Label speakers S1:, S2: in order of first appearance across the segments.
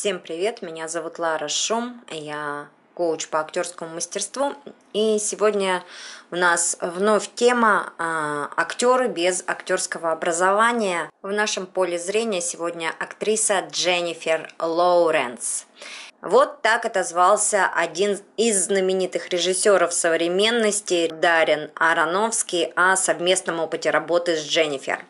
S1: Всем привет, меня зовут Лара Шум, я коуч по актерскому мастерству, и сегодня у нас вновь тема э, актеры без актерского образования. В нашем поле зрения сегодня актриса Дженнифер Лоуренс. Вот так отозвался один из знаменитых режиссеров современности Дарин Ароновский о совместном опыте работы с Дженнифер.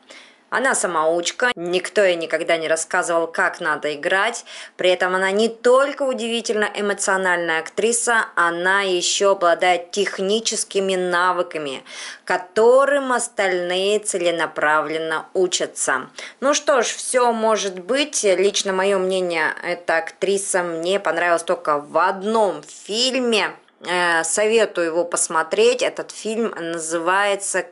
S1: Она самоучка, никто ей никогда не рассказывал, как надо играть. При этом она не только удивительно эмоциональная актриса, она еще обладает техническими навыками, которым остальные целенаправленно учатся. Ну что ж, все может быть. Лично мое мнение, эта актриса мне понравилась только в одном фильме. Э, советую его посмотреть. Этот фильм называется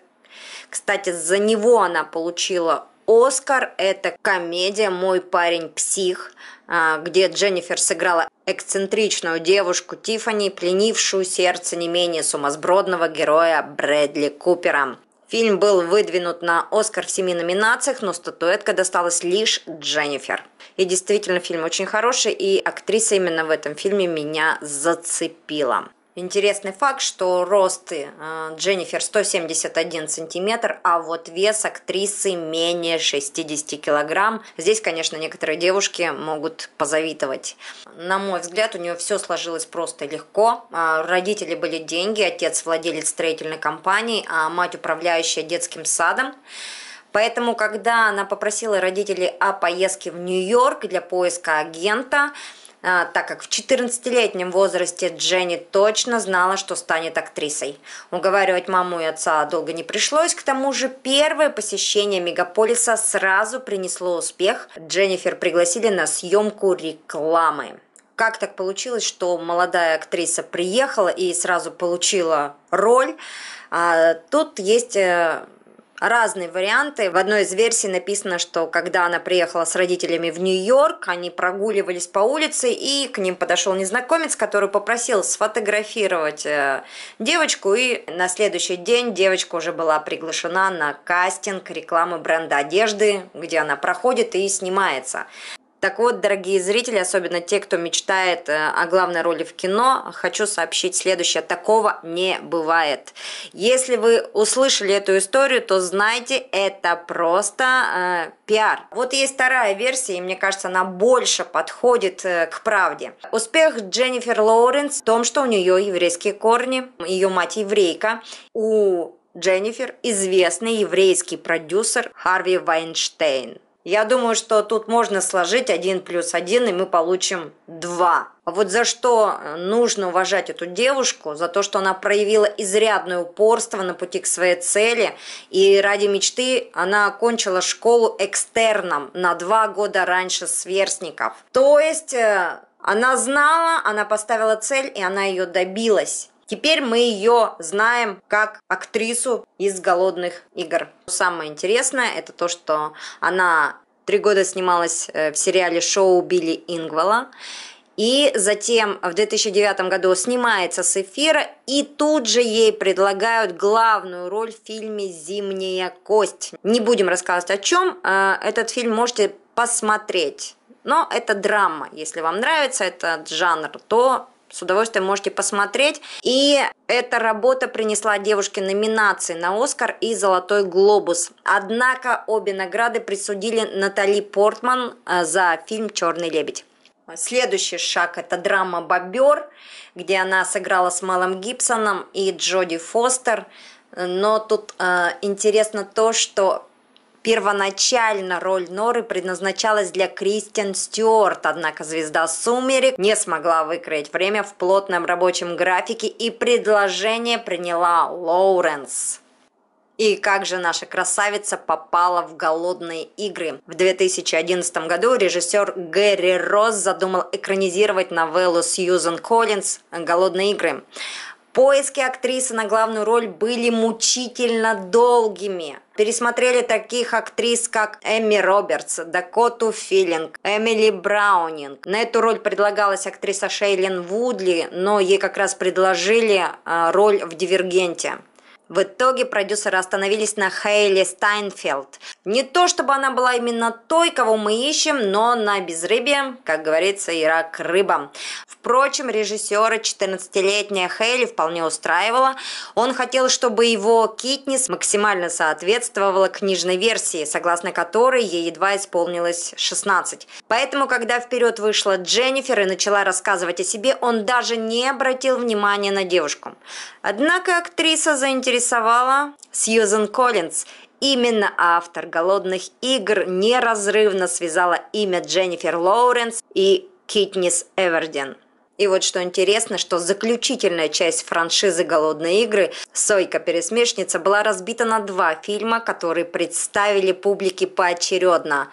S1: кстати, за него она получила Оскар – это комедия «Мой парень псих», а, где Дженнифер сыграла эксцентричную девушку Тиффани, пленившую сердце не менее сумасбродного героя Брэдли Купера. Фильм был выдвинут на Оскар в семи номинациях, но статуэтка досталась лишь Дженнифер. И действительно, фильм очень хороший, и актриса именно в этом фильме меня зацепила. Интересный факт, что рост э, Дженнифер 171 сантиметр, а вот вес актрисы менее 60 килограмм. Здесь, конечно, некоторые девушки могут позавитовать. На мой взгляд, у нее все сложилось просто легко. А, родители были деньги, отец владелец строительной компании, а мать управляющая детским садом. Поэтому, когда она попросила родителей о поездке в Нью-Йорк для поиска агента, а, так как в 14-летнем возрасте Дженни точно знала, что станет актрисой. Уговаривать маму и отца долго не пришлось, к тому же первое посещение мегаполиса сразу принесло успех. Дженнифер пригласили на съемку рекламы. Как так получилось, что молодая актриса приехала и сразу получила роль? А, тут есть э, разные варианты. В одной из версий написано, что когда она приехала с родителями в Нью-Йорк, они прогуливались по улице, и к ним подошел незнакомец, который попросил сфотографировать э, девочку, и на следующий день девочка уже была приглашена на кастинг рекламы бренда одежды, где она проходит и снимается. Так вот, дорогие зрители, особенно те, кто мечтает э, о главной роли в кино, хочу сообщить следующее. Такого не бывает. Если вы услышали эту историю, то знайте, это просто э, пиар. Вот есть вторая версия, и мне кажется, она больше подходит э, к правде. Успех Дженнифер Лоуренс в том, что у нее еврейские корни, ее мать еврейка. У Дженнифер известный еврейский продюсер Харви Вайнштейн. Я думаю, что тут можно сложить один плюс один, и мы получим два. А вот за что нужно уважать эту девушку, за то, что она проявила изрядное упорство на пути к своей цели, и ради мечты она окончила школу экстерном на два года раньше сверстников. То есть э, она знала, она поставила цель, и она ее добилась. Теперь мы ее знаем как актрису из «Голодных игр». Самое интересное – это то, что она три года снималась э, в сериале «Шоу Билли Ингвелла». И затем в 2009 году снимается с эфира, и тут же ей предлагают главную роль в фильме «Зимняя кость». Не будем рассказывать о чем, э, этот фильм можете посмотреть. Но это драма, если вам нравится этот жанр, то с удовольствием можете посмотреть. И эта работа принесла девушке номинации на «Оскар» и «Золотой глобус». Однако обе награды присудили Натали Портман э, за фильм «Черный лебедь». Следующий шаг – это драма «Бобер», где она сыграла с Малом Гибсоном и Джоди Фостер. Но тут э, интересно то, что Первоначально роль Норы предназначалась для Кристиан Стюарт, однако звезда «Сумерек» не смогла выкроить время в плотном рабочем графике и предложение приняла Лоуренс. И как же наша красавица попала в голодные игры. В 2011 году режиссер Гэри Росс задумал экранизировать новеллу Сьюзен Коллинз «Голодные игры». Поиски актрисы на главную роль были мучительно долгими. Пересмотрели таких актрис, как Эми Робертс, Дакоту Филлинг, Эмили Браунинг. На эту роль предлагалась актриса Шейлин Вудли, но ей как раз предложили а, роль в «Дивергенте». В итоге продюсеры остановились на Хейли Стайнфелд. Не то чтобы она была именно той, кого мы ищем, но на безрыбье, как говорится, и рак рыба. Впрочем, режиссера 14-летняя Хейли вполне устраивала. Он хотел, чтобы его Китнис максимально соответствовала книжной версии, согласно которой ей едва исполнилось 16. Поэтому, когда вперед вышла Дженнифер и начала рассказывать о себе, он даже не обратил внимания на девушку. Однако актриса заинтересовалась рисовала Сьюзен Коллинз. Именно автор «Голодных игр» неразрывно связала имя Дженнифер Лоуренс и Китнис Эверден. И вот что интересно, что заключительная часть франшизы «Голодные игры» «Сойка-пересмешница» была разбита на два фильма, которые представили публике поочередно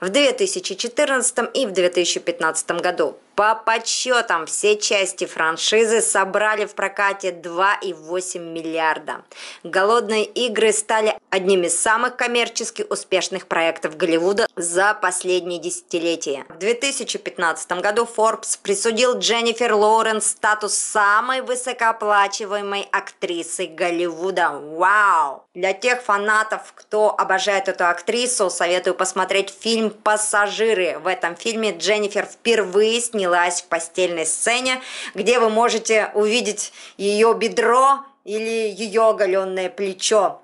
S1: в 2014 и в 2015 году. По подсчетам, все части франшизы собрали в прокате 2,8 миллиарда. «Голодные игры» стали одними из самых коммерчески успешных проектов Голливуда за последние десятилетия. В 2015 году Forbes присудил Дженнифер Лоуренс статус самой высокооплачиваемой актрисы актрисой Голливуда. Вау! Для тех фанатов, кто обожает эту актрису, советую посмотреть фильм «Пассажиры». В этом фильме Дженнифер впервые снялась в постельной сцене, где вы можете увидеть ее бедро или ее оголенное плечо.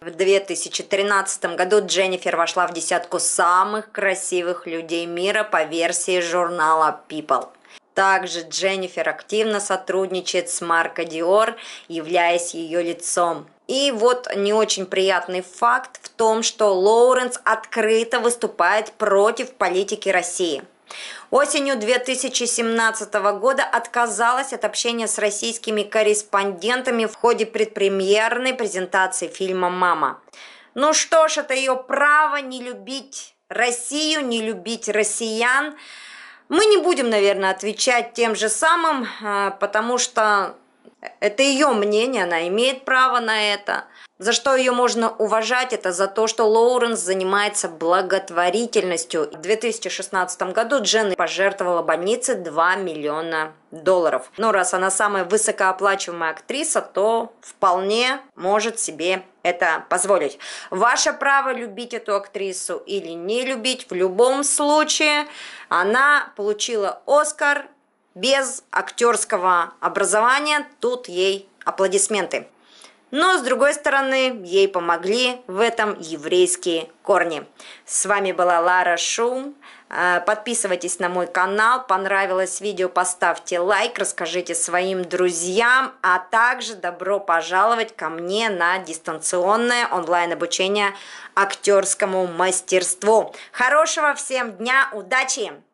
S1: В 2013 году Дженнифер вошла в десятку самых красивых людей мира по версии журнала People. Также Дженнифер активно сотрудничает с Марко Диор, являясь ее лицом. И вот не очень приятный факт в том, что Лоуренс открыто выступает против политики России. Осенью 2017 года отказалась от общения с российскими корреспондентами в ходе предпремьерной презентации фильма «Мама». Ну что ж, это ее право не любить Россию, не любить россиян. Мы не будем, наверное, отвечать тем же самым, а, потому что это ее мнение, она имеет право на это. За что ее можно уважать, это за то, что Лоуренс занимается благотворительностью. В 2016 году Джен пожертвовала больнице 2 миллиона долларов. Но раз она самая высокооплачиваемая актриса, то вполне может себе это позволить. Ваше право любить эту актрису или не любить. В любом случае она получила Оскар без актерского образования. Тут ей аплодисменты. Но, с другой стороны, ей помогли в этом еврейские корни. С вами была Лара Шум. Э, подписывайтесь на мой канал. Понравилось видео, поставьте лайк, расскажите своим друзьям. А также добро пожаловать ко мне на дистанционное онлайн-обучение актерскому мастерству. Хорошего всем дня, удачи!